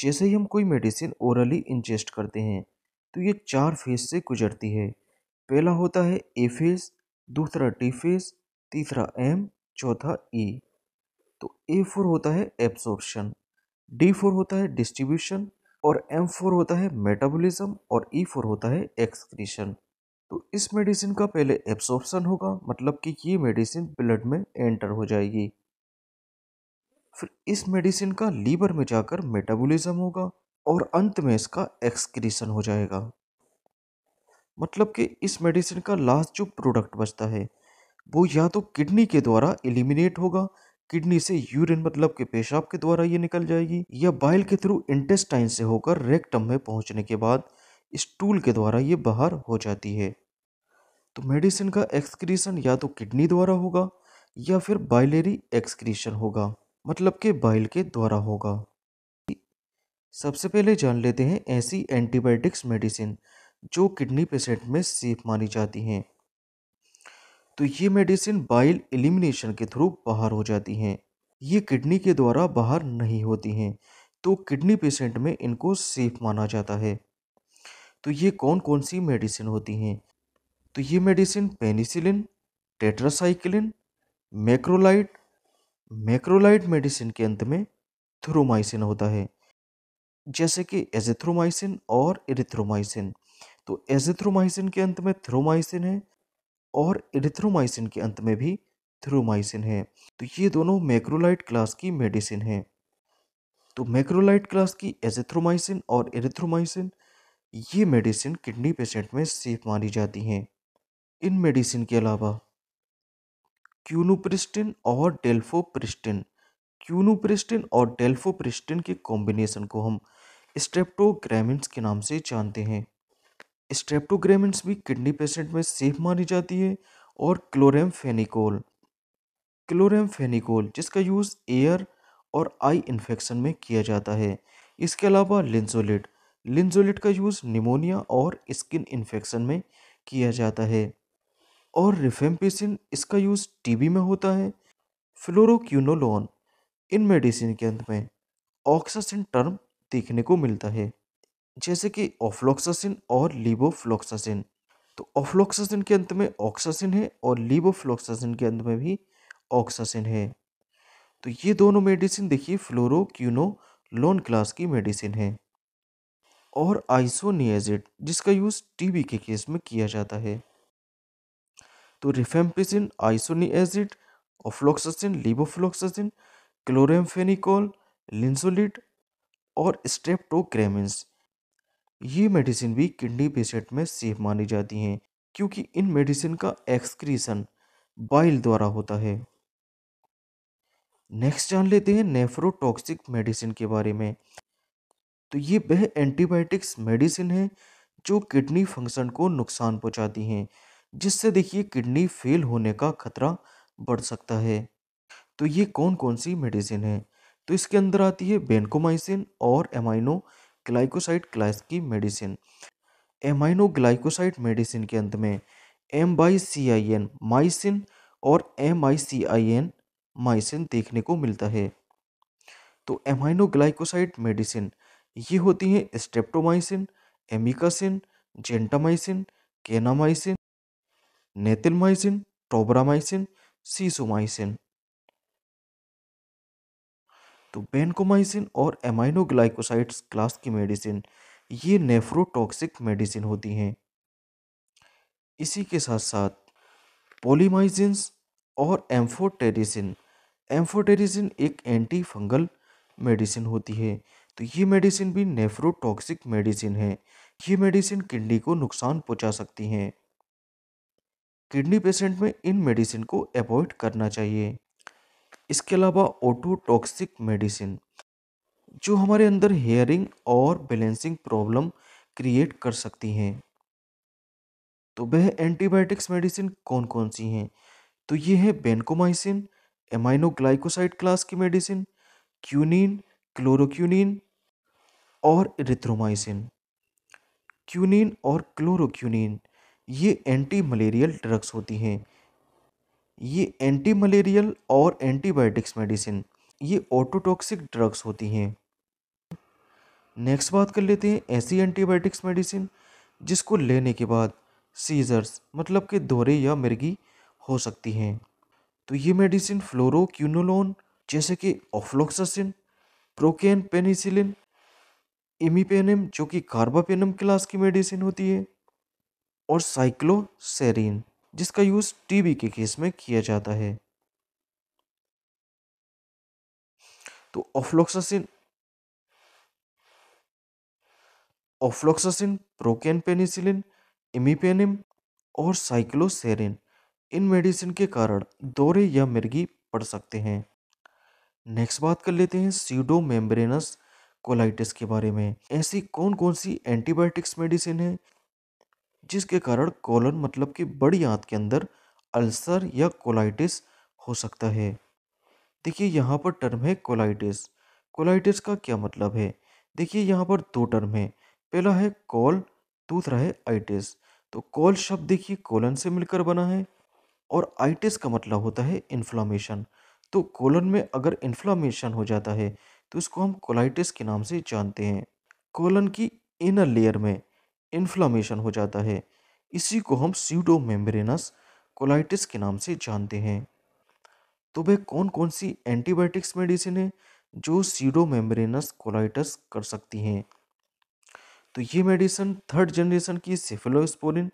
जैसे ही हम कोई मेडिसिन ओरली इंजेस्ट करते हैं तो ये चार फेज से गुजरती है पहला होता है ए फेज दूसरा डी फेज तीसरा एम चौथा ई e। तो ए फोर होता है एब्सॉर्प्शन डी फोर होता है डिस्ट्रीब्यूशन और एम फोर होता है मेटाबॉलिज्म और ई e फोर होता है एक्सक्रीशन तो इस मेडिसिन का पहले एब्सॉर्प्शन होगा मतलब कि ये मेडिसिन ब्लड में एंटर हो जाएगी फिर इस मेडिसिन का लीवर में जाकर मेटाबॉलिज्म होगा और अंत में इसका एक्सक्रीशन हो जाएगा मतलब कि इस मेडिसिन का लास्ट जो प्रोडक्ट बचता है वो या तो किडनी के द्वारा एलिमिनेट होगा किडनी से यूरिन मतलब के पेशाब के द्वारा ये निकल जाएगी या बाइल के थ्रू इंटेस्टाइन से होकर रेक्टम में पहुंचने के बाद स्टूल के द्वारा ये बाहर हो जाती है तो मेडिसिन का एक्सक्रीशन या तो किडनी द्वारा होगा या फिर बाइलेरी एक्सक्रीशन होगा मतलब कि बाइल के द्वारा होगा सबसे पहले जान लेते हैं ऐसी एंटीबायोटिक्स मेडिसिन जो किडनी पेशेंट में सेफ मानी जाती हैं तो ये मेडिसिन बाइल एलिमिनेशन के थ्रू बाहर हो जाती हैं ये किडनी के द्वारा बाहर नहीं होती हैं तो किडनी पेशेंट में इनको सेफ माना जाता है तो ये कौन कौन सी मेडिसिन होती हैं तो ये medicine penicillin tetracycline macrolide macrolide medicine के अंत में थ्रोमाइसिन होता है जैसे कि एजिथ्रोमाइसिन और एरिथ्रोमाइसिन तो एजिथ्रोमाइसिन के अंत में थ्रोमाइसिन है और एरिथ्रोमाइसिन के अंत में भी थ्रोमाइसिन है तो ये दोनों मैक्रोलाइट क्लास की मेडिसिन है तो मैक्रोलाइट क्लास की एजिथ्रोमाइसिन और एरिथ्रोमाइसिन ये मेडिसिन किडनी पेशेंट में सेफ मानी जाती हैं इन मेडिसिन के अलावा क्यूनोप्रिस्टिन और डेल्फोप्रिस्टिन क्यूनोप्रिस्टिन और डेल्फोप्रिस्टिन के कॉम्बिनेशन को हम स्ट्रेप्टोग्रामिन्स के नाम से जानते हैं स्ट्रेप्टोग्रामिन्स भी किडनी पेशेंट में सेफ मानी जाती है और क्लोरेमफेनिकोल क्लोरेमफेनिकोल जिसका यूज़ एयर और आई इन्फेक्शन में किया जाता है इसके अलावा लिंजोलिट लिंजोलिट का यूज़ निमोनिया और स्किन इन्फेक्शन में किया जाता है और रिफेम्पिसिन इसका यूज़ टीबी में होता है फ्लोरोक्यूनोलोन इन मेडिसिन के अंत में ऑक्सासिन टर्म देखने को मिलता है जैसे कि ऑफ्लोक्सासिन और लीबोफ्लोक्सासिन तो ऑफ्लोक्सासिन के अंत में ऑक्सासिन है और लीबोफ्लोक्सासिन के अंत में भी ऑक्सासिन है तो ये दोनों मेडिसिन देखिए फ्लोरोक्यूनोलोन क्लास की मेडिसिन है और आइसोनियाजिड जिसका यूज़ टीबी के केस में किया जाता है तो रिफेम्पिसिन आइसोनी एसिड ऑफ्लोक्सासिन लिबोफ्लोक्सासिन क्लोरेम्फेनिकॉल लिंसोलिट और स्टेप्टोक्रेमिन्स ये मेडिसिन भी किडनी पेशेंट में सेफ मानी जाती हैं क्योंकि इन मेडिसिन का एक्सक्रीशन बाइल द्वारा होता है नेक्स्ट जान लेते हैं नेफ्रोटॉक्सिक मेडिसिन के बारे में तो ये वह एंटीबायोटिक्स मेडिसिन है जो किडनी फंक्शन को नुकसान पहुंचाती हैं जिससे देखिए किडनी फेल होने का खतरा बढ़ सकता है तो ये कौन कौन सी मेडिसिन है तो इसके अंदर आती है बेनकोमाइसिन और एमाइनो ग्लाइकोसाइड क्लास की मेडिसिन एमाइनो ग्लाइकोसाइड मेडिसिन के अंत में M Y C I N mycin और M I C I N माइसिन देखने को मिलता है तो एमाइनो ग्लाइकोसाइड मेडिसिन ये होती हैं streptomycin amikacin gentamicin kanamycin netilmicin tobramycin sisomicin तो बेनकोमाइसिन और एमाइनोग्लाइकोसाइड्स क्लास की मेडिसिन ये नेफ्रोटॉक्सिक मेडिसिन होती हैं इसी के साथ साथ पोलीमाइसिन्स और एम्फोटेरिसिन एम्फोटेरिसिन एक एंटी फंगल मेडिसिन होती है तो ये मेडिसिन भी नेफ्रोटॉक्सिक मेडिसिन है ये मेडिसिन किडनी को नुकसान पहुंचा सकती हैं किडनी पेशेंट में इन मेडिसिन को अवॉइड करना चाहिए इसके अलावा ओटोटॉक्सिक मेडिसिन जो हमारे अंदर हेयरिंग और बैलेंसिंग प्रॉब्लम क्रिएट कर सकती हैं तो वह एंटीबायोटिक्स मेडिसिन कौन कौन सी हैं तो ये है बेनकोमाइसिन एमाइनोग्लाइकोसाइड क्लास की मेडिसिन क्यूनिन क्लोरोक्यूनिन और इरिथ्रोमाइसिन क्यूनिन और क्लोरोक्यूनिन ये एंटी मलेरियल ड्रग्स होती हैं ये एंटी मलेरियल और एंटीबायोटिक्स मेडिसिन ये ऑटोटॉक्सिक ड्रग्स होती हैं नेक्स्ट बात कर लेते हैं ऐसी एंटीबायोटिक्स मेडिसिन जिसको लेने के बाद सीजर्स मतलब कि दौरे या मिर्गी हो सकती हैं तो ये मेडिसिन फ्लोरोक्यूनोलोन जैसे कि ऑफ्लोक्सासिन प्रोकेन पेनिसिलिन इमीपेनम जो कि कार्बापेनम क्लास की मेडिसिन होती है और साइक्लोसेरीन जिसका यूज़ टीबी के केस में किया जाता है तो ऑफ्लोक्सासिन ऑफ्लोक्सासिन प्रोकेन पेनिसिलिन इमिपेनिम और साइक्लोसेरिन इन मेडिसिन के कारण दौरे या मिर्गी पड़ सकते हैं नेक्स्ट बात कर लेते हैं सीडो मेम्ब्रेनस कोलाइटिस के बारे में ऐसी कौन कौन सी एंटीबायोटिक्स मेडिसिन है जिसके कारण कॉलन मतलब कि बड़ी आंत के अंदर अल्सर या कोलाइटिस हो सकता है देखिए यहाँ पर टर्म है कोलाइटिस कोलाइटिस का क्या मतलब है देखिए यहाँ पर दो टर्म है पहला है कॉल दूसरा है आइटिस तो कॉल शब्द देखिए कोलन से मिलकर बना है और आइटिस का मतलब होता है इन्फ्लामेशन तो कोलन में अगर इन्फ्लामेशन हो जाता है तो इसको हम कोलाइटिस के नाम से जानते हैं कोलन की इनर लेयर में इन्फ्लामेशन हो जाता है इसी को हम सीडो मेम्ब्रेनस कोलाइटिस के नाम से जानते हैं तो वह कौन कौन सी एंटीबायोटिक्स मेडिसिन है जो सीडो मेम्ब्रेनस कोलाइटस कर सकती हैं तो ये मेडिसिन थर्ड जनरेशन की सिफिलोस्पोरिन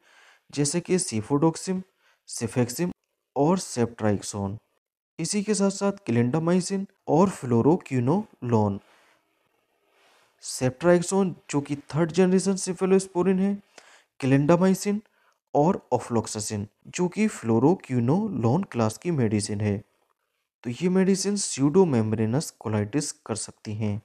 जैसे कि सीफोडोक्सिम सिफेक्सिम और सेप्ट्राइक्सोन इसी के साथ साथ क्लिंडामाइसिन और फ्लोरोक्यूनोलोन सेप्ट्राइक्सोन जो कि थर्ड जनरेशन सिफेलोस्पोरिन है क्लेंडामाइसिन और ऑफ्लोक्सासिन जो कि फ्लोरोक्यूनोलोन क्लास की मेडिसिन है तो ये मेडिसिन स्यूडो मेम्ब्रेनस कोलाइटिस कर सकती हैं